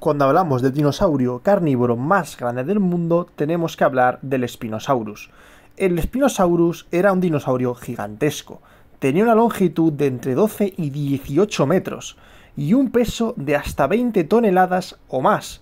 Cuando hablamos del dinosaurio carnívoro más grande del mundo, tenemos que hablar del Spinosaurus. El Spinosaurus era un dinosaurio gigantesco. Tenía una longitud de entre 12 y 18 metros y un peso de hasta 20 toneladas o más.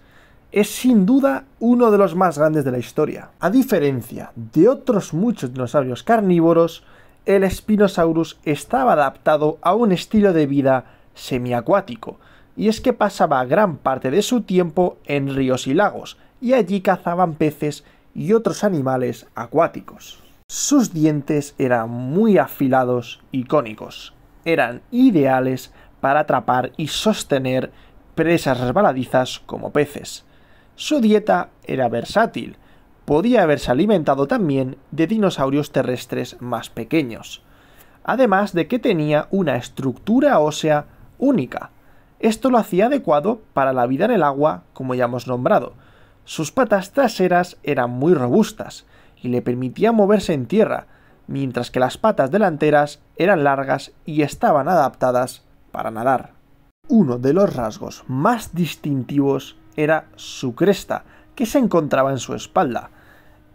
Es sin duda uno de los más grandes de la historia. A diferencia de otros muchos dinosaurios carnívoros, el Spinosaurus estaba adaptado a un estilo de vida semiacuático, y es que pasaba gran parte de su tiempo en ríos y lagos, y allí cazaban peces y otros animales acuáticos. Sus dientes eran muy afilados y cónicos. Eran ideales para atrapar y sostener presas resbaladizas como peces. Su dieta era versátil. Podía haberse alimentado también de dinosaurios terrestres más pequeños. Además de que tenía una estructura ósea única, esto lo hacía adecuado para la vida en el agua, como ya hemos nombrado. Sus patas traseras eran muy robustas y le permitían moverse en tierra, mientras que las patas delanteras eran largas y estaban adaptadas para nadar. Uno de los rasgos más distintivos era su cresta, que se encontraba en su espalda.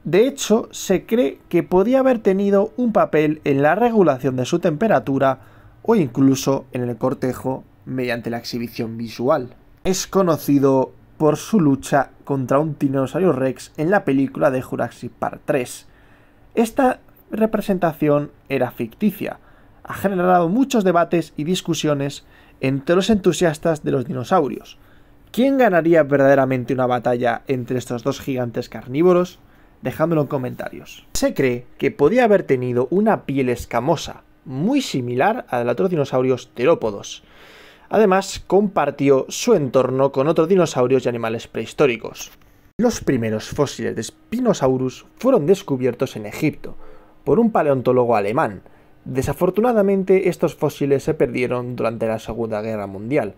De hecho, se cree que podía haber tenido un papel en la regulación de su temperatura o incluso en el cortejo mediante la exhibición visual. Es conocido por su lucha contra un dinosaurio rex en la película de Jurassic Park 3. Esta representación era ficticia. Ha generado muchos debates y discusiones entre los entusiastas de los dinosaurios. ¿Quién ganaría verdaderamente una batalla entre estos dos gigantes carnívoros? Dejándolo en comentarios. Se cree que podía haber tenido una piel escamosa, muy similar a la de otros dinosaurios terópodos, Además, compartió su entorno con otros dinosaurios y animales prehistóricos. Los primeros fósiles de Spinosaurus fueron descubiertos en Egipto por un paleontólogo alemán. Desafortunadamente, estos fósiles se perdieron durante la Segunda Guerra Mundial,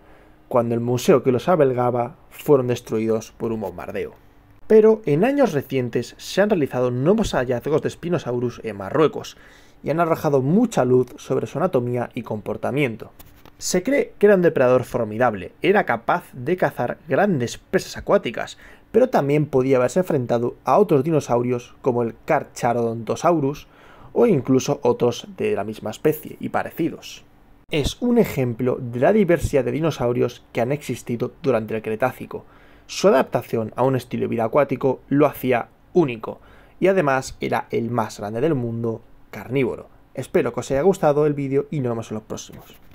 cuando el museo que los abelgaba fueron destruidos por un bombardeo. Pero en años recientes se han realizado nuevos hallazgos de Spinosaurus en Marruecos y han arrojado mucha luz sobre su anatomía y comportamiento. Se cree que era un depredador formidable, era capaz de cazar grandes presas acuáticas, pero también podía haberse enfrentado a otros dinosaurios como el Carcharodontosaurus o incluso otros de la misma especie y parecidos. Es un ejemplo de la diversidad de dinosaurios que han existido durante el Cretácico. Su adaptación a un estilo de vida acuático lo hacía único y además era el más grande del mundo carnívoro. Espero que os haya gustado el vídeo y nos vemos en los próximos.